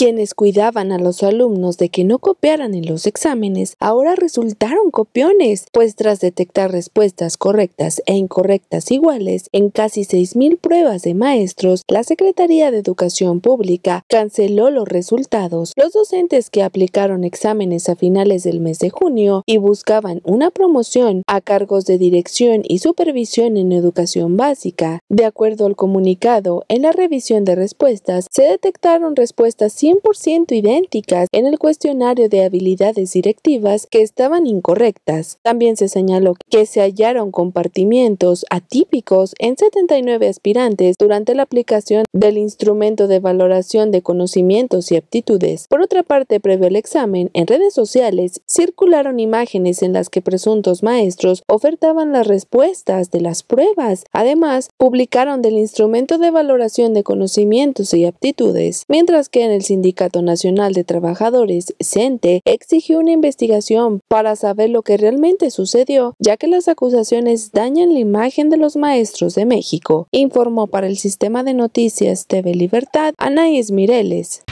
Quienes cuidaban a los alumnos de que no copiaran en los exámenes ahora resultaron copiones, pues tras detectar respuestas correctas e incorrectas iguales en casi 6.000 pruebas de maestros, la Secretaría de Educación Pública canceló los resultados. Los docentes que aplicaron exámenes a finales del mes de junio y buscaban una promoción a cargos de dirección y supervisión en educación básica, de acuerdo al comunicado, en la revisión de respuestas se detectaron respuestas por ciento idénticas en el cuestionario de habilidades directivas que estaban incorrectas. También se señaló que se hallaron compartimientos atípicos en 79 aspirantes durante la aplicación del instrumento de valoración de conocimientos y aptitudes. Por otra parte, previo al examen, en redes sociales circularon imágenes en las que presuntos maestros ofertaban las respuestas de las pruebas. Además, publicaron del instrumento de valoración de conocimientos y aptitudes, mientras que en el Sindicato Nacional de Trabajadores, CENTE, exigió una investigación para saber lo que realmente sucedió, ya que las acusaciones dañan la imagen de los maestros de México, informó para el Sistema de Noticias TV Libertad Anaís Mireles.